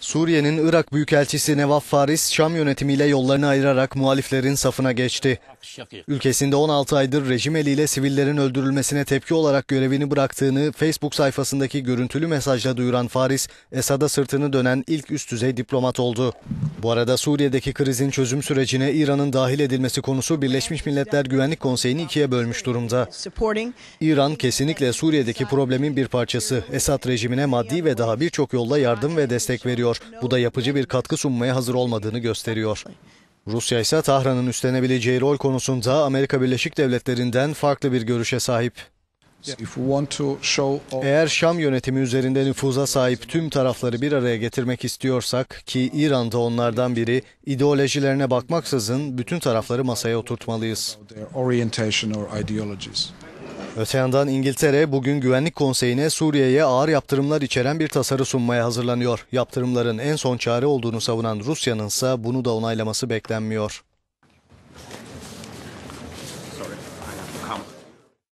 Suriye'nin Irak Büyükelçisi Nevaf Faris, Şam yönetimiyle yollarını ayırarak muhaliflerin safına geçti. Ülkesinde 16 aydır rejim eliyle sivillerin öldürülmesine tepki olarak görevini bıraktığını Facebook sayfasındaki görüntülü mesajla duyuran Faris, Esad'a sırtını dönen ilk üst düzey diplomat oldu. Bu arada Suriye'deki krizin çözüm sürecine İran'ın dahil edilmesi konusu Birleşmiş Milletler Güvenlik Konseyi'ni ikiye bölmüş durumda. İran kesinlikle Suriye'deki problemin bir parçası. Esad rejimine maddi ve daha birçok yolla yardım ve destek veriyor. Bu da yapıcı bir katkı sunmaya hazır olmadığını gösteriyor. Rusya ise Tahran'ın üstlenebileceği rol konusunda Amerika Birleşik Devletleri'nden farklı bir görüşe sahip. Eğer Şam yönetimi üzerinde nüfuza sahip tüm tarafları bir araya getirmek istiyorsak ki İran da onlardan biri ideolojilerine bakmaksızın bütün tarafları masaya oturtmalıyız. Öte yandan İngiltere bugün Güvenlik Konseyi'ne Suriye'ye ağır yaptırımlar içeren bir tasarı sunmaya hazırlanıyor. Yaptırımların en son çare olduğunu savunan Rusya'nın ise bunu da onaylaması beklenmiyor.